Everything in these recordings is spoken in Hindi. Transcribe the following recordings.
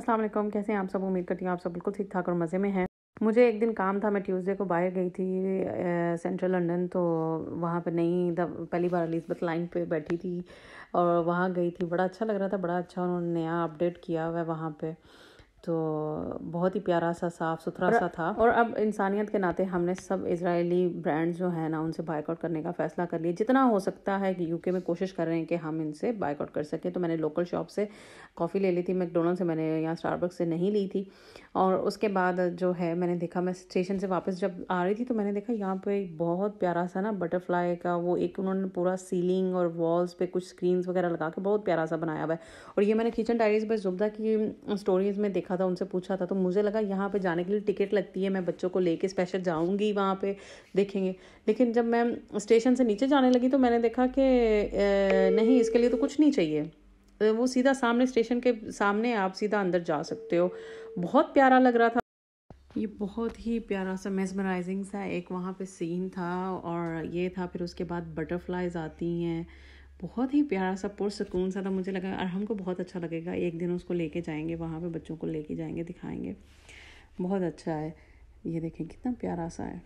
अस्सलाम वालेकुम कैसे हैं आप सब उम्मीद करती हूँ आप सब बिल्कुल ठीक ठाक और मज़े में हैं मुझे एक दिन काम था मैं ट्यूसडे को बाहर गई थी सेंट्रल लंदन तो वहाँ पर नहीं पहली बार अलीस्बत लाइन पे बैठी थी और वहाँ गई थी बड़ा अच्छा लग रहा था बड़ा अच्छा उन्होंने नया अपडेट किया हुआ है वहाँ पर तो बहुत ही प्यारा सा साफ सुथरा सा था और अब इंसानियत के नाते हमने सब इसराइली ब्रांड्स जो है ना उनसे बाइकआउट करने का फैसला कर लिया जितना हो सकता है कि यूके में कोशिश कर रहे हैं कि हम इनसे बाइकआउट कर सकें तो मैंने लोकल शॉप से कॉफ़ी ले ली थी मैकडोनल्ड से मैंने यहाँ स्टारबर्ग से नहीं ली थी और उसके बाद जो है मैंने देखा मैं स्टेशन से वापस जब आ रही थी तो मैंने देखा यहाँ पर बहुत प्यारा सा ना बटरफ्लाई का वो एक उन्होंने पूरा सीलिंग और वॉल्स पर कुछ स्क्रीनस वगैरह लगा के बहुत प्यारा सा बनाया हुआ है और ये मैंने किचन डायरीज पर जुबदा की स्टोरीज़ में देखा देखा था उनसे पूछा था तो मुझे लगा यहाँ पे जाने के लिए टिकट लगती है मैं बच्चों को लेके स्पेशल जाऊँगी वहाँ पे देखेंगे लेकिन जब मैं स्टेशन से नीचे जाने लगी तो मैंने देखा कि नहीं इसके लिए तो कुछ नहीं चाहिए वो सीधा सामने स्टेशन के सामने आप सीधा अंदर जा सकते हो बहुत प्यारा लग रहा था ये बहुत ही प्यारा सा मेजमराइजिंग सा एक वहाँ पे सीन था और ये था फिर उसके बाद बटरफ्लाइज आती हैं बहुत ही प्यारा सा पुरसकून सा था मुझे लगा और हमको बहुत अच्छा लगेगा एक दिन उसको लेके जाएंगे वहाँ पे बच्चों को लेके जाएंगे दिखाएंगे बहुत अच्छा है ये देखें कितना प्यारा सा है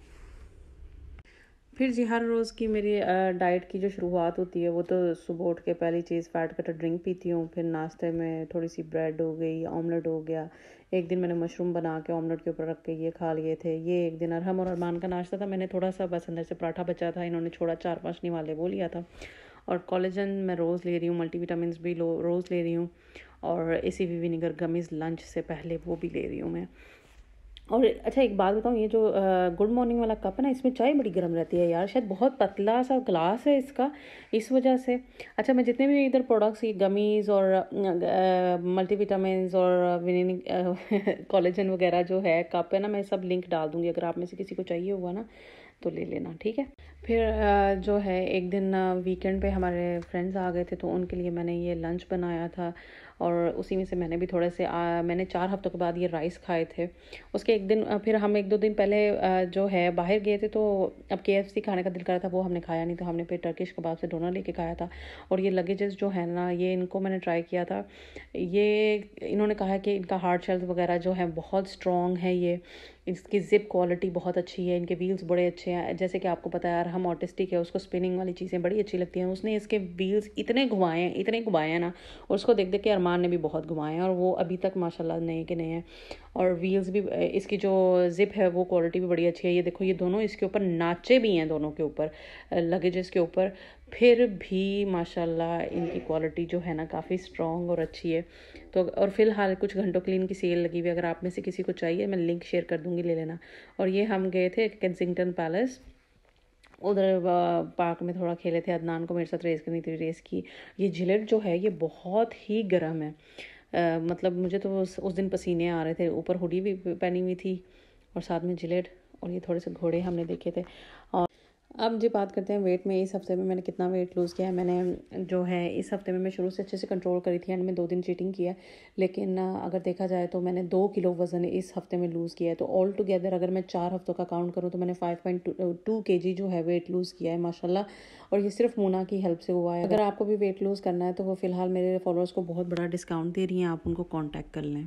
फिर जी हर रोज़ की मेरी डाइट की जो शुरुआत होती है वो तो सुबह उठ के पहली चीज़ फैट कटर ड्रिंक पीती हूँ फिर नाश्ते में थोड़ी सी ब्रेड हो गई ऑमलेट हो गया एक दिन मैंने मशरूम बना के ऑमलेट के ऊपर रख के ये खा लिए थे ये एक दिन अरहम और अरमान का नाश्ता था मैंने थोड़ा सा बस अंदर से पराठा बचा था इन्होंने छोड़ा चार पाँच निवाले वो लिया था और कॉलेजन मैं रोज़ ले रही हूँ मल्टीविटामिन भी लो रोज़ ले रही हूँ और A C V vinegar gummies lunch से पहले वो भी ले रही हूँ मैं और अच्छा एक बात बताऊँ ये जो गुड मॉर्निंग वाला कप है ना इसमें चाय बड़ी गर्म रहती है यार शायद बहुत पतला सा ग्लास है इसका इस वजह से अच्छा मैं जितने भी इधर प्रोडक्ट्स ये गमीज़ और मल्टीविटामिन और विनिंग कॉलेजन वगैरह जो है कप है ना मैं सब लिंक डाल दूँगी अगर आप में से किसी को चाहिए होगा ना तो ले लेना ठीक है फिर जो है एक दिन वीकेंड पे हमारे फ्रेंड्स आ गए थे तो उनके लिए मैंने ये लंच बनाया था और उसी में से मैंने भी थोड़े से आ, मैंने चार हफ्तों के बाद ये राइस खाए थे उसके एक दिन फिर हम एक दो दिन पहले जो है बाहर गए थे तो अब के खाने का दिल करा था वो हमने खाया नहीं तो हमने फिर टर्किश कबाब से डोना लेके खाया था और ये लगेजेस जो है ना ये इनको मैंने ट्राई किया था ये इन्होंने कहा कि इनका हार्ड शेल्स वगैरह जो है बहुत स्ट्रॉन्ग है ये इसकी ज़िप क्वालिटी बहुत अच्छी है इनके व्हील्स बड़े अच्छे हैं जैसे कि आपको पता है यार हम ऑटिस्टिक है उसको स्पिनिंग वाली चीज़ें बड़ी अच्छी लगती हैं उसने इसके व्हील्स इतने घुमाए हैं इतने घुमाए हैं ना उसको देख देख के सलमान ने भी बहुत घुमाए हैं और वो अभी तक माशाल्लाह नए के नए हैं और व्हील्स भी इसकी जो ज़िप है वो क्वालिटी भी बड़ी अच्छी है ये देखो ये दोनों इसके ऊपर नाचे भी हैं दोनों के ऊपर लगेजेस के ऊपर फिर भी माशाल्लाह इनकी क्वालिटी जो है ना काफ़ी स्ट्रॉन्ग और अच्छी है तो और फ़िलहाल कुछ घंटों के लिए इनकी सेल लगी हुई अगर आप में से किसी को चाहिए मैं लिंक शेयर कर दूँगी ले लेना और ये हम गए थे कैंसिंगटन पैलेस उधर पार्क में थोड़ा खेले थे अदनान को मेरे साथ रेस करनी थी रेस की ये झिलट जो है ये बहुत ही गर्म है आ, मतलब मुझे तो उस, उस दिन पसीने आ रहे थे ऊपर हुडी भी पहनी हुई थी और साथ में झिलट और ये थोड़े से घोड़े हमने देखे थे और अब जी बात करते हैं वेट में इस हफ्ते में मैंने कितना वेट लूज़ किया है मैंने जो है इस हफ्ते में मैं शुरू से अच्छे से कंट्रोल करी थी एंड मैं दो दिन चीटिंग किया है लेकिन अगर देखा जाए तो मैंने दो किलो वज़न इस हफ्ते में लूज़ किया है तो ऑल टुगेदर अगर मैं चार हफ्तों का काउंट करूँ तो मैंने फाइव पॉइंट टू के जी जो है वेट लूज़ किया है माशाला और ये सिर्फ मोना की हेल्प से हुआ है अगर आपको भी वेट लूज़ करना है तो वो फ़िलहाल मेरे फॉलोअर्स को बहुत बड़ा डिस्काउंट दे रही हैं आप उनको कॉन्टैक्ट कर लें